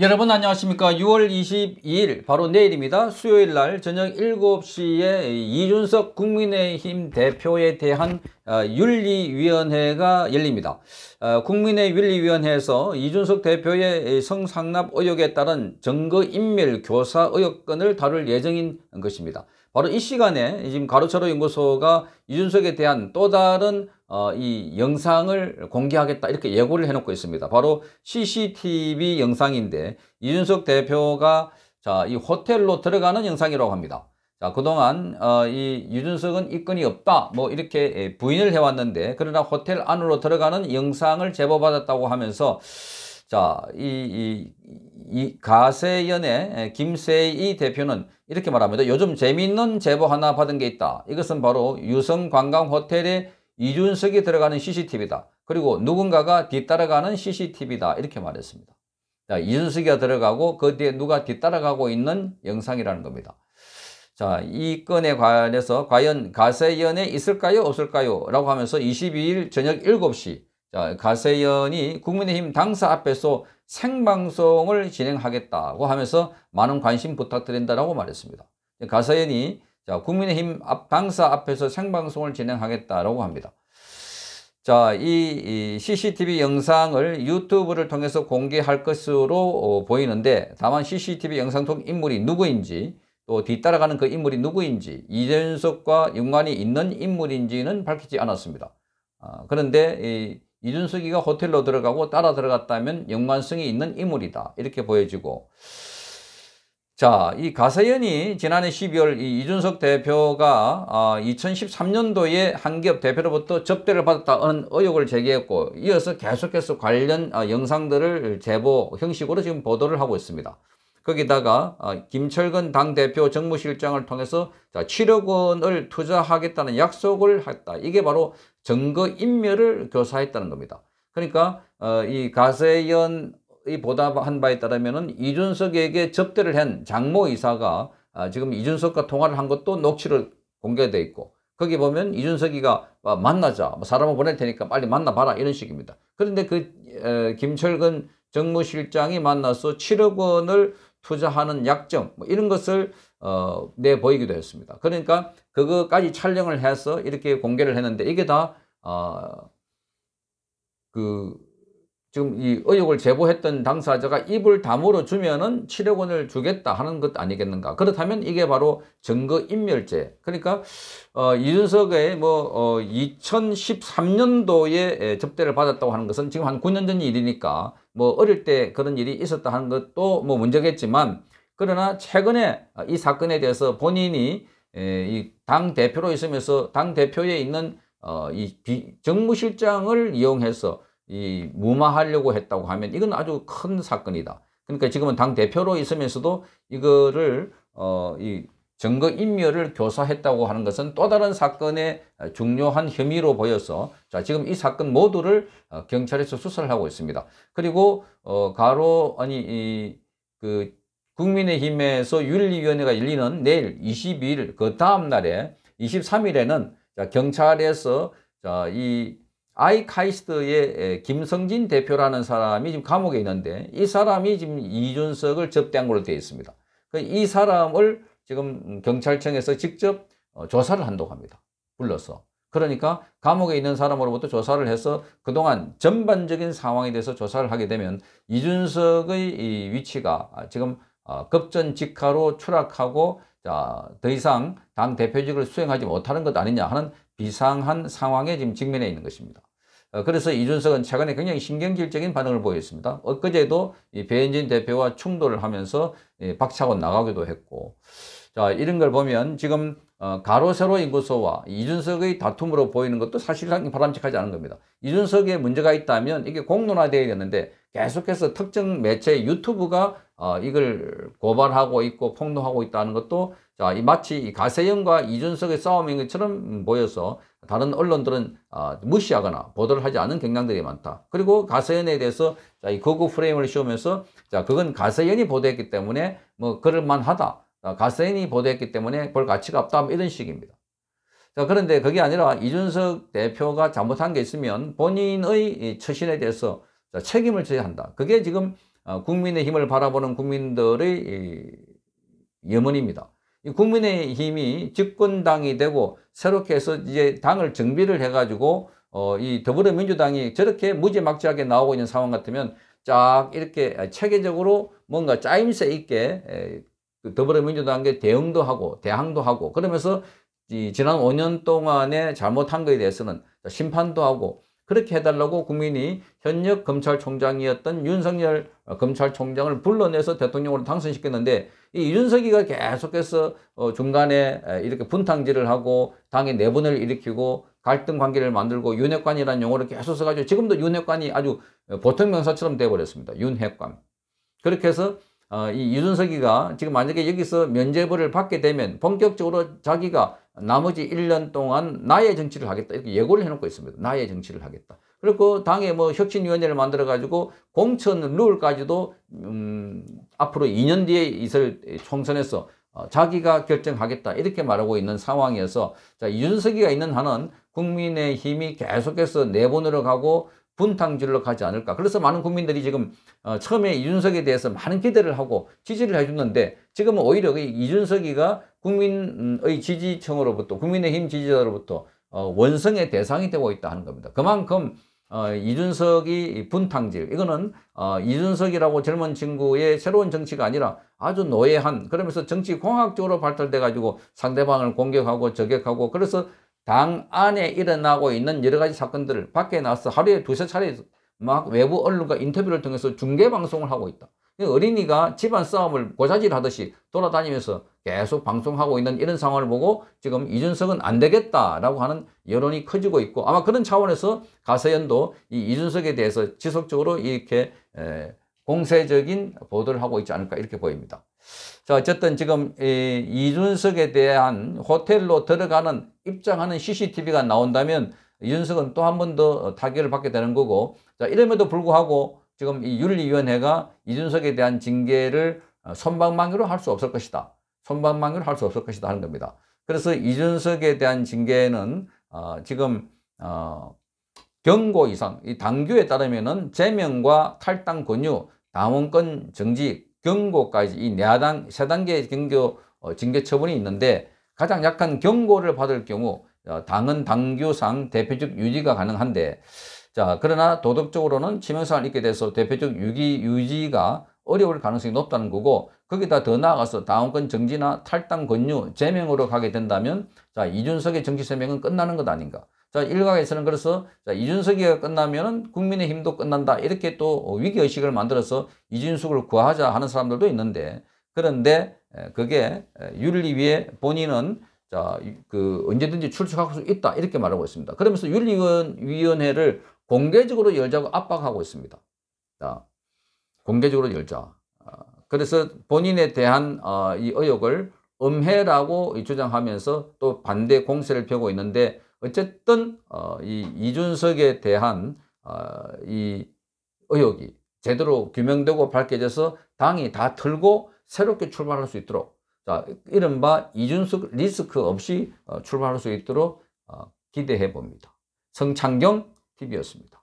여러분 안녕하십니까 6월 22일 바로 내일입니다 수요일 날 저녁 7시에 이준석 국민의힘 대표에 대한 어, 윤리위원회가 열립니다 어, 국민의 윤리위원회에서 이준석 대표의 성상납 의혹에 따른 증거인멸 교사 의혹건을 다룰 예정인 것입니다 바로 이 시간에 지금 가로차로 연구소가 이준석에 대한 또 다른 어, 이 영상을 공개하겠다 이렇게 예고를 해놓고 있습니다. 바로 CCTV 영상인데 이준석 대표가 자, 이 호텔로 들어가는 영상이라고 합니다. 자, 그동안 어, 이 유준석은 입건이 없다 뭐 이렇게 예, 부인을 해왔는데 그러나 호텔 안으로 들어가는 영상을 제보받았다고 하면서 자, 이, 이, 이 가세연의 예, 김세희 대표는 이렇게 말합니다. 요즘 재미있는 제보 하나 받은 게 있다. 이것은 바로 유성관광호텔의 이준석이 들어가는 CCTV다. 그리고 누군가가 뒤따라가는 CCTV다. 이렇게 말했습니다. 자, 이준석이가 들어가고 그 뒤에 누가 뒤따라가고 있는 영상이라는 겁니다. 자, 이 건에 관해서 과연 가세연에 있을까요? 없을까요? 라고 하면서 22일 저녁 7시 자, 가세연이 국민의힘 당사 앞에서 생방송을 진행하겠다고 하면서 많은 관심 부탁드린다라고 말했습니다. 가세연이 자, 국민의힘 앞, 당사 앞에서 생방송을 진행하겠다라고 합니다. 자, 이, 이 CCTV 영상을 유튜브를 통해서 공개할 것으로 어, 보이는데 다만 CCTV 영상 속 인물이 누구인지 또 뒤따라가는 그 인물이 누구인지 이준석과 연관이 있는 인물인지는 밝히지 않았습니다. 아, 그런데 이, 이준석이가 호텔로 들어가고 따라 들어갔다면 연관성이 있는 인물이다 이렇게 보여지고 자, 이 가세연이 지난해 12월 이준석 대표가 아, 2013년도에 한기업 대표로부터 접대를 받았다는 의혹을 제기했고 이어서 계속해서 관련 아, 영상들을 제보 형식으로 지금 보도를 하고 있습니다. 거기다가 아, 김철근 당대표 정무실장을 통해서 자, 7억 원을 투자하겠다는 약속을 했다. 이게 바로 증거인멸을 교사했다는 겁니다. 그러니까 어, 이 가세연 이 보답한 바에 따르면 이준석에게 접대를 한 장모 이사가 아, 지금 이준석과 통화를 한 것도 녹취를 공개돼 있고 거기 보면 이준석이가 아, 만나자 뭐 사람을 보낼 테니까 빨리 만나봐라 이런 식입니다. 그런데 그 김철근 정무실장이 만나서 7억 원을 투자하는 약정 뭐 이런 것을 어, 내 보이기도 했습니다. 그러니까 그거까지 촬영을 해서 이렇게 공개를 했는데 이게 다그 어, 그 지금 이 의혹을 제보했던 당사자가 입을 다물어 주면은 7억 원을 주겠다 하는 것 아니겠는가. 그렇다면 이게 바로 증거인멸죄. 그러니까, 어, 이준석의 뭐, 어, 2013년도에 접대를 받았다고 하는 것은 지금 한 9년 전 일이니까 뭐 어릴 때 그런 일이 있었다 하는 것도 뭐 문제겠지만 그러나 최근에 이 사건에 대해서 본인이 이당 대표로 있으면서 당 대표에 있는 어, 이 비, 정무실장을 이용해서 이 무마하려고 했다고 하면 이건 아주 큰 사건이다. 그러니까 지금은 당 대표로 있으면서도 이거를 어 이 증거 인멸을 교사했다고 하는 것은 또 다른 사건의 중요한 혐의로 보여서 자 지금 이 사건 모두를 어, 경찰에서 수사를 하고 있습니다. 그리고 어 가로 아니 이 그 국민의힘에서 윤리위원회가 열리는 내일 22일 그 다음 날에 23일에는 자 경찰에서 자이 아이카이스트의 김성진 대표라는 사람이 지금 감옥에 있는데 이 사람이 지금 이준석을 접대한 걸로 되어 있습니다. 그 이 사람을 지금 경찰청에서 직접 어, 조사를 한다고 합니다. 불러서. 그러니까 감옥에 있는 사람으로부터 조사를 해서 그동안 전반적인 상황에 대해서 조사를 하게 되면 이준석의 위치가 지금 어, 급전 직하로 추락하고 자, 더 이상 당 대표직을 수행하지 못하는 것 아니냐 하는 비상한 상황에 지금 직면해 있는 것입니다. 어, 그래서 이준석은 최근에 굉장히 신경질적인 반응을 보였습니다. 엊그제도 이 배현진 대표와 충돌을 하면서 예, 박차고 나가기도 했고, 자, 이런 걸 보면 지금 어, 가로, 세로 인구소와 이준석의 다툼으로 보이는 것도 사실상 바람직하지 않은 겁니다. 이준석에 문제가 있다면 이게 공론화되어야 되는데 계속해서 특정 매체 유튜브가 어, 이걸 고발하고 있고 폭로하고 있다는 것도 자, 마치 가세영과 이준석의 싸움인 것처럼 보여서 다른 언론들은 어, 무시하거나 보도를 하지 않는 경향들이 많다. 그리고 가세연에 대해서 자, 이 거구 프레임을 씌우면서 자, 그건 가세연이 보도했기 때문에 뭐 그럴만하다. 어, 가세연이 보도했기 때문에 볼 가치가 없다. 뭐 이런 식입니다. 자, 그런데 그게 아니라 이준석 대표가 잘못한 게 있으면 본인의 처신에 대해서 자, 책임을 져야 한다. 그게 지금 어, 국민의 힘을 바라보는 국민들의 염원입니다. 국민의 힘이 집권당이 되고 새롭게 해서 이제 당을 정비를 해가지고 어, 이 더불어민주당이 저렇게 무지막지하게 나오고 있는 상황 같으면 쫙 이렇게 체계적으로 뭔가 짜임새 있게 그 더불어민주당의 대응도 하고 대항도 하고 그러면서 이 지난 5년 동안에 잘못한 것에 대해서는 심판도 하고 그렇게 해달라고 국민이 현역 검찰총장이었던 윤석열 어, 검찰총장을 불러내서 대통령으로 당선시켰는데 이 윤석이가 계속해서 어, 중간에 이렇게 분탕질을 하고 당의 내분을 일으키고 갈등 관계를 만들고 윤핵관이라는 용어를 계속 써가지고 지금도 윤핵관이 아주 어, 보통 명사처럼 돼버렸습니다 윤핵관. 그렇게 해서 이윤석이가 지금 만약에 여기서 면죄부를 받게 되면 본격적으로 자기가 나머지 1년 동안 나의 정치를 하겠다 이렇게 예고를 해놓고 있습니다. 나의 정치를 하겠다. 그리고 그 당에 뭐 혁신위원회를 만들어가지고 공천 룰까지도 음, 앞으로 2년 뒤에 있을 총선에서 어, 자기가 결정하겠다 이렇게 말하고 있는 상황이어서 자, 이석이가 있는 한은 국민의 힘이 계속해서 내분으로 가고 분탕질로 가지 않을까. 그래서 많은 국민들이 지금 어, 처음에 이석에 대해서 많은 기대를 하고 지지를 해줬는데 지금은 오히려 그 이준석이가 국민의 음, 지지층으로부터 국민의힘 지지자로부터 어, 원성의 대상이 되고 있다 하는 겁니다. 그만큼 어, 이준석이 분탕질 이거는 어, 이준석이라고 젊은 친구의 새로운 정치가 아니라 아주 노예한 그러면서 정치 공학적으로 발달돼 가지고 상대방을 공격하고 저격하고 그래서 당 안에 일어나고 있는 여러 가지 사건들을 밖에 나서 하루에 두세 차례 막 외부 언론과 인터뷰를 통해서 중계 방송을 하고 있다. 그 어린이가 집안 싸움을 고자질 하듯이 돌아다니면서 계속 방송하고 있는 이런 상황을 보고 지금 이준석은 안 되겠다라고 하는 여론이 커지고 있고 아마 그런 차원에서 가세연도 이 이준석에 대해서 지속적으로 이렇게 공세적인 보도를 하고 있지 않을까 이렇게 보입니다. 자 어쨌든 지금 이준석에 대한 호텔로 들어가는 입장하는 CCTV가 나온다면 이준석은 또 한 번 더 타격을 받게 되는 거고 자 이름에도 불구하고 지금 이 윤리위원회가 이준석에 대한 징계를 손방망이로할수 어, 없을 것이다. 손방망이로할 수 없을 것이다 하는 겁니다. 그래서 이준석에 대한 징계는 어, 지금 어, 경고 이상, 이 당규에 따르면은 제명과 탈당 권유, 당원권 정지, 경고까지 이 내야당 네 세단계 경교 어, 징계 처분이 있는데 가장 약한 경고를 받을 경우 어, 당은 당규상 대표적 유지가 가능한데 자, 그러나 도덕적으로는 치명상을 입게 돼서 대표적 유기 유지가 어려울 가능성이 높다는 거고 거기다 더 나아가서 다음건 정지나 탈당 권유, 제명으로 가게 된다면 자, 이준석의 정치 세명은 끝나는 것 아닌가. 자, 일각에서는 그래서 자, 이준석이가 끝나면은 국민의힘도 끝난다. 이렇게 또 위기의식을 만들어서 이준석을 구하자 하는 사람들도 있는데 그런데 그게 윤리위에 본인은 자, 그 언제든지 출석할 수 있다 이렇게 말하고 있습니다. 그러면서 윤리위원회를 공개적으로 열자고 압박하고 있습니다. 공개적으로 열자. 아, 그래서 본인에 대한 어, 이 의혹을 음해라고 주장하면서 또 반대 공세를 펴고 있는데 어쨌든 어, 이 이준석에 대한 어, 이 의혹이 제대로 규명되고 밝혀져서 당이 다 털고 새롭게 출발할 수 있도록 자, 이른바 이준석 리스크 없이 출발할 수 있도록 기대해 봅니다. 성창경 TV였습니다.